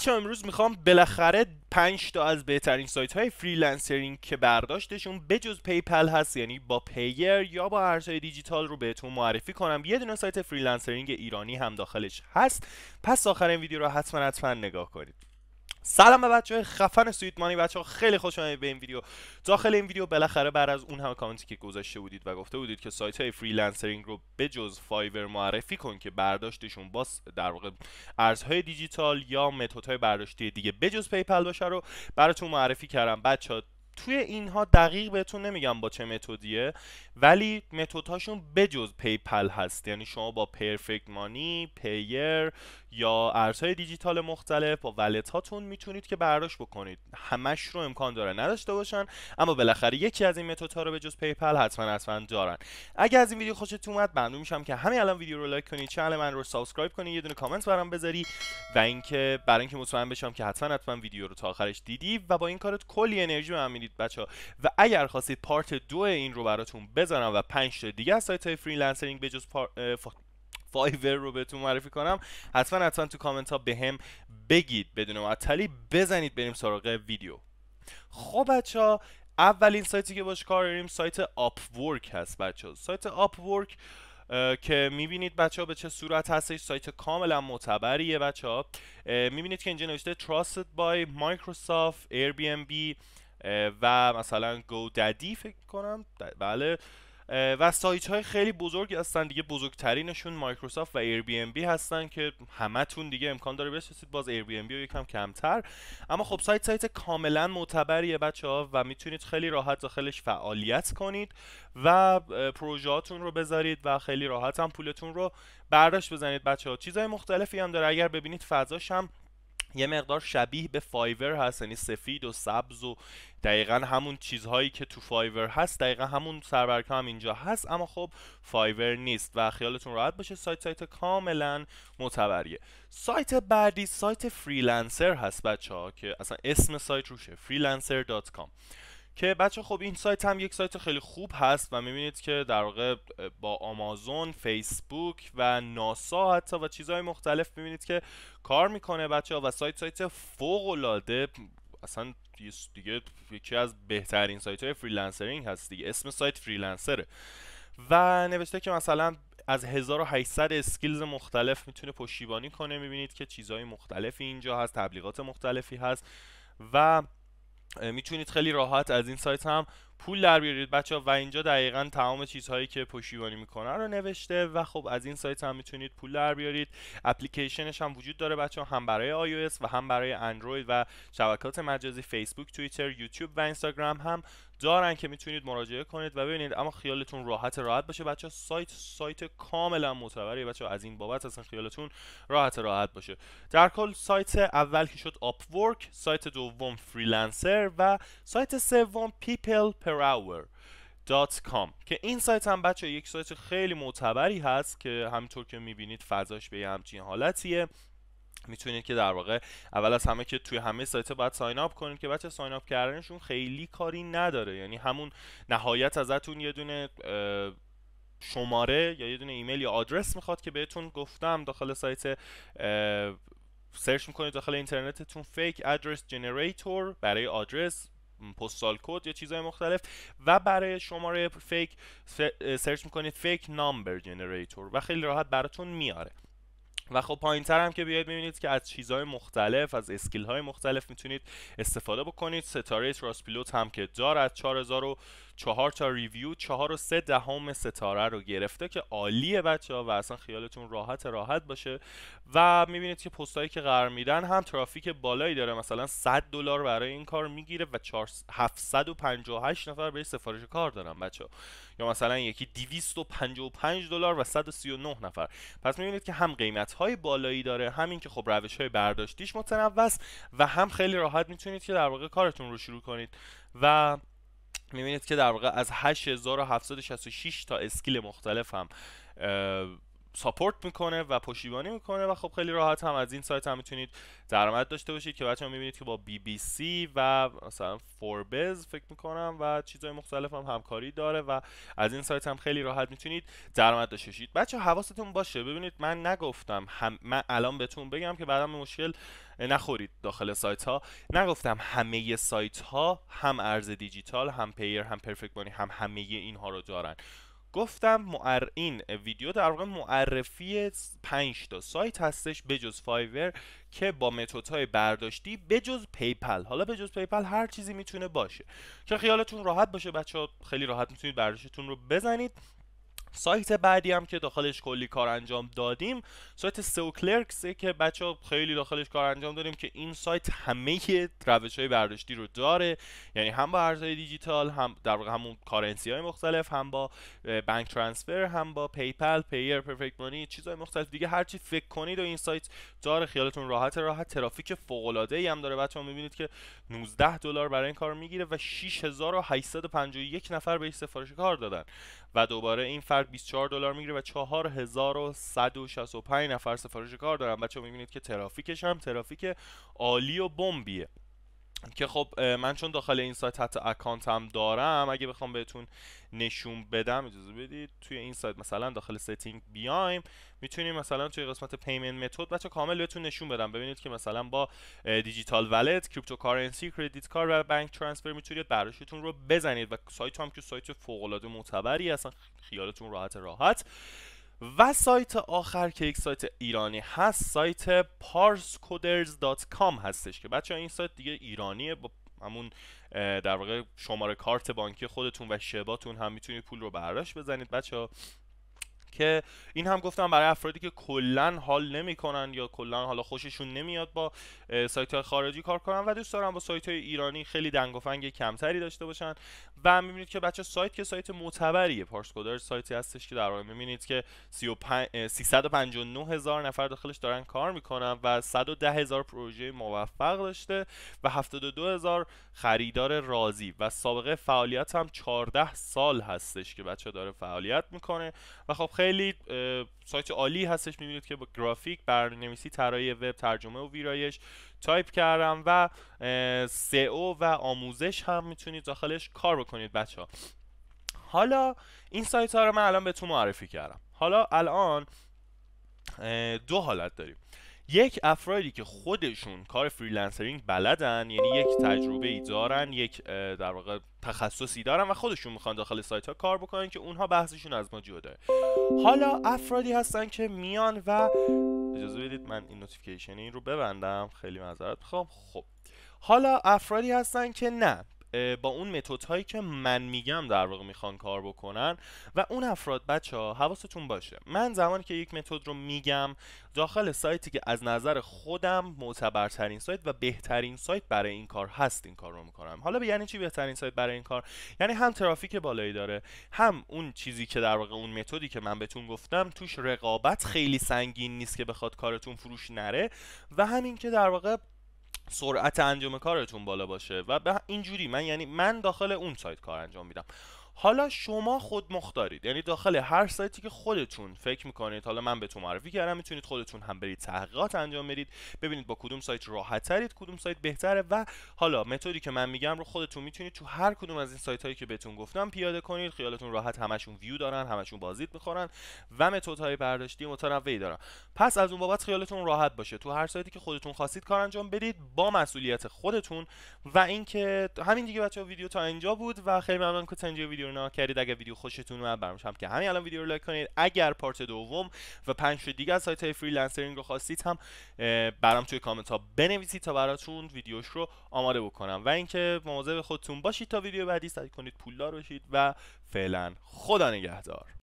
بچه امروز میخوام بالاخره 5 تا از بهترین سایت های فریلنسرینگ که برداشتشون بجز پیپل هست یعنی با پیر یا با ارزهای دیجیتال رو بهتون معرفی کنم یه دونه سایت فریلنسرینگ ایرانی هم داخلش هست پس آخر این ویدیو رو حتما حتما نگاه کنید سلام به بچه های خفن سویت مانی بچه ها خیلی خوش آمدید به این ویدیو داخل این ویدیو بالاخره بعد از اون همه کامنتی که گذاشته بودید و گفته بودید که سایت های فریلنسرینگ رو جز فایور معرفی کن که برداشتشون با در واقع ارزهای دیجیتال یا های برداشتی دیگه جز پیپل باشه رو براتون معرفی کردم بچه ها توی اینها دقیق بهتون نمیگم با چه متدیه ولی متدهاشون بجز پیپل هست یعنی شما با پرفکت مانی پیر یا ارزهای دیجیتال مختلف با ولت هاتون میتونید که برداشت بکنید همش رو امکان داره نداشته باشن اما بالاخره یکی از این متدها رو بجز پیپل حتما حتما دارن اگر از این ویدیو خوشت اومد ممنون میشم که همین الان ویدیو رو لایک کنید چنل من رو سابسکرایب کنید یه دونه کامنت برام بذاری و اینکه برای اینکه مطمئن بشم که حتما حتما ویدیو رو تا آخرش دیدی و با این کارت کلی انرژی به بچه ها و اگر خواستید پارت دو این رو براتون بزنم و پنج تا دیگه از سایت های فریلنسرینگ بجز پار... فایور رو بهتون معرفی کنم حتما حتما تو کامنت ها به هم بگید بدون معطلی بزنید بریم سراغ ویدیو خب بچه ها اولین سایتی که باش کار داریم سایت ورک هست بچه ها. سایت ورک که میبینید بچه ها به چه صورت هستش سایت کاملا معتبریه بچه ها میبینید که اینجا نوشته Trusted by Microsoft Airbnb و مثلا ددی فکر کنم بله و سایت های خیلی بزرگی هستن دیگه بزرگترینشون مایکروسافت و ایر بی بی هستن که همتون دیگه امکان داره بشناسید باز ایر بی ام بی رو یکم کمتر اما خب سایت سایت کاملا معتبریه بچه ها و میتونید خیلی راحت داخلش فعالیت کنید و پروژهاتون رو بذارید و خیلی راحت هم پولتون رو برداشت بزنید بچه ها چیزهای مختلفی هم داره اگر ببینید فضاش هم یه مقدار شبیه به فایور هست یعنی سفید و سبز و دقیقا همون چیزهایی که تو فایور هست دقیقا همون سرورکا هم اینجا هست اما خب فایور نیست و خیالتون راحت باشه سایت سایت کاملا معتبریه سایت بعدی سایت فریلنسر هست بچه ها که اصلا اسم سایت روشه freelancer.com که بچه خب این سایت هم یک سایت خیلی خوب هست و میبینید که در واقع با آمازون، فیسبوک و ناسا حتی و چیزهای مختلف میبینید که کار میکنه بچه و سایت سایت فوق العاده اصلا دیگه یکی از بهترین سایت های فریلنسرینگ هست دیگه اسم سایت فریلنسره و نوشته که مثلا از 1800 اسکیلز مختلف میتونه پشتیبانی کنه میبینید که چیزهای مختلفی اینجا هست تبلیغات مختلفی هست و میتونید خیلی راحت از این سایت هم پول در بیارید بچه ها و اینجا دقیقا تمام چیزهایی که پشتیبانی میکنن رو نوشته و خب از این سایت هم میتونید پول در بیارید اپلیکیشنش هم وجود داره بچه ها هم برای iOS و هم برای اندروید و شبکات مجازی فیسبوک، توییتر، یوتیوب و اینستاگرام هم دارن که میتونید مراجعه کنید و ببینید اما خیالتون راحت راحت باشه بچه سایت سایت کاملا معتبره بچه از این بابت اصلا خیالتون راحت راحت باشه در کل سایت اول که شد ورک، سایت دوم فریلنسر و سایت سوم پیپل superhour.com که این سایت هم بچه یک سایت خیلی معتبری هست که همینطور که میبینید فضاش به همچین حالتیه میتونید که در واقع اول از همه که توی همه سایت باید ساین اپ کنید که بچه ساین اپ کردنشون خیلی کاری نداره یعنی همون نهایت ازتون یه دونه شماره یا یه دونه ایمیل یا آدرس میخواد که بهتون گفتم داخل سایت سرچ میکنید داخل اینترنتتون فیک ادرس جنریتور برای آدرس پستال کد یا چیزهای مختلف و برای شماره فیک سرچ میکنید فیک نامبر جنریتور و خیلی راحت براتون میاره و خب پایین تر هم که بیاید میبینید که از چیزهای مختلف از اسکیل های مختلف میتونید استفاده بکنید ستاره راست پیلوت هم که داره از 4000 چهار تا ریویو چهار و سه دهم ستاره رو گرفته که عالیه بچه ها و اصلا خیالتون راحت راحت باشه و میبینید که پستایی که قرار میدن هم ترافیک بالایی داره مثلا 100 دلار برای این کار میگیره و 758 نفر به سفارش کار دارن بچه یا مثلا یکی 255 دلار و 139 نفر پس میبینید که هم قیمت های بالایی داره همین که خب روش های برداشتیش متنوع و هم خیلی راحت میتونید که در واقع کارتون رو شروع کنید و میبینید که در واقع از 8766 تا اسکیل مختلف هم ساپورت میکنه و پشتیبانی میکنه و خب خیلی راحت هم از این سایت هم میتونید درآمد داشته باشید که بچه میبینید که با بی بی سی و مثلا فوربز فکر میکنم و چیزهای مختلف هم همکاری داره و از این سایت هم خیلی راحت میتونید درآمد داشته باشید بچه حواستون باشه ببینید من نگفتم هم من الان بهتون بگم که بعدا مشکل نخورید داخل سایت ها نگفتم همه سایت ها هم ارز دیجیتال هم پیر هم پرفکت هم همه اینها رو دارن گفتم معر... این ویدیو در واقع معرفی 5 تا سایت هستش جز فایور که با متدهای برداشتی جز پیپل حالا جز پیپل هر چیزی میتونه باشه که خیالتون راحت باشه بچه ها خیلی راحت میتونید برداشتتون رو بزنید سایت بعدی هم که داخلش کلی کار انجام دادیم سایت سو کلرکس که بچه ها خیلی داخلش کار انجام دادیم که این سایت همه روش های برداشتی رو داره یعنی هم با ارزهای دیجیتال هم در واقع همون کارنسی های مختلف هم با بانک ترانسفر هم با پیپل پیر پرفکت مانی چیزهای مختلف دیگه هرچی فکر کنید و این سایت داره خیالتون راحت راحت ترافیک فوق العاده ای هم داره بچه‌ها میبینید که 19 دلار برای این کار میگیره و 6851 نفر به سفارش کار دادن و دوباره این فرد 24 دلار میگیره و 4165 نفر سفارش کار دارن بچه میبینید که ترافیکش هم ترافیک عالی و بمبیه که خب من چون داخل این سایت حتی هم دارم اگه بخوام بهتون نشون بدم اجازه بدید توی این سایت مثلا داخل ستینگ بیایم میتونیم مثلا توی قسمت پیمنت متد بچه کامل بهتون نشون بدم ببینید که مثلا با دیجیتال ولت کریپتوکارنسی کردیت کارت و بانک ترانسفر میتونید براشتون رو بزنید و سایت هم که سایت فوق العاده معتبری اصلا خیالتون راحت راحت و سایت آخر که یک سایت ایرانی هست سایت parscoders.com هستش که بچه این سایت دیگه ایرانیه با همون در واقع شماره کارت بانکی خودتون و شباتون هم میتونید پول رو برداشت بزنید بچه که این هم گفتم برای افرادی که کلا حال نمیکنن یا کلا حالا خوششون نمیاد با سایت های خارجی کار کنن و دوست دارن با سایت های ایرانی خیلی دنگ و فنگ کمتری داشته باشن و میبینید که بچه سایت که سایت معتبریه پارس سایتی هستش که در واقع میبینید که 359 هزار نفر داخلش دارن کار میکنن و 110 هزار پروژه موفق داشته و 72 هزار خریدار راضی و سابقه فعالیت هم 14 سال هستش که بچه داره فعالیت میکنه و خب خیلی سایت عالی هستش میبینید که با گرافیک برنامه‌نویسی طراحی وب ترجمه و ویرایش تایپ کردم و سئو و آموزش هم میتونید داخلش کار بکنید بچه ها حالا این سایت ها رو من الان بهتون معرفی کردم حالا الان دو حالت داریم یک افرادی که خودشون کار فریلنسرینگ بلدن یعنی یک تجربه ای دارن یک در واقع تخصصی دارن و خودشون میخوان داخل سایت ها کار بکنن که اونها بحثشون از ما داره حالا افرادی هستن که میان و اجازه بدید من این نوتیفیکیشن این رو ببندم خیلی معذرت میخوام خب حالا افرادی هستن که نه با اون متد هایی که من میگم در واقع میخوان کار بکنن و اون افراد بچه ها حواستون باشه من زمانی که یک متد رو میگم داخل سایتی که از نظر خودم معتبرترین سایت و بهترین سایت برای این کار هست این کار رو میکنم حالا به یعنی چی بهترین سایت برای این کار یعنی هم ترافیک بالایی داره هم اون چیزی که در واقع اون متدی که من بهتون گفتم توش رقابت خیلی سنگین نیست که بخواد کارتون فروش نره و همین که در واقع سرعت انجام کارتون بالا باشه و به اینجوری من یعنی من داخل اون سایت کار انجام میدم حالا شما خود مختارید یعنی داخل هر سایتی که خودتون فکر میکنید حالا من بهتون معرفی کردم میتونید خودتون هم برید تحقیقات انجام بدید ببینید با کدوم سایت راحت ترید کدوم سایت بهتره و حالا متدی که من میگم رو خودتون میتونید تو هر کدوم از این سایت هایی که بهتون گفتم پیاده کنید خیالتون راحت همشون ویو دارن همشون بازدید میخورن و های برداشتی متنوعی دارن پس از اون بابت خیالتون راحت باشه تو هر سایتی که خودتون خواستید کار انجام بدید با مسئولیت خودتون و اینکه همین دیگه بچه ویدیو تا اینجا بود و خیلی ممنون که تا اینجا ویدیو اونا کردید اگر ویدیو خوشتون اومد برامش هم که همین الان ویدیو رو لایک کنید اگر پارت دوم و پنج دیگه از سایت فریلنسرینگ رو خواستید هم برام توی کامنت ها بنویسید تا براتون ویدیوش رو آماده بکنم و اینکه مواظب خودتون باشید تا ویدیو بعدی سعی کنید پولدار بشید و فعلا خدا نگهدار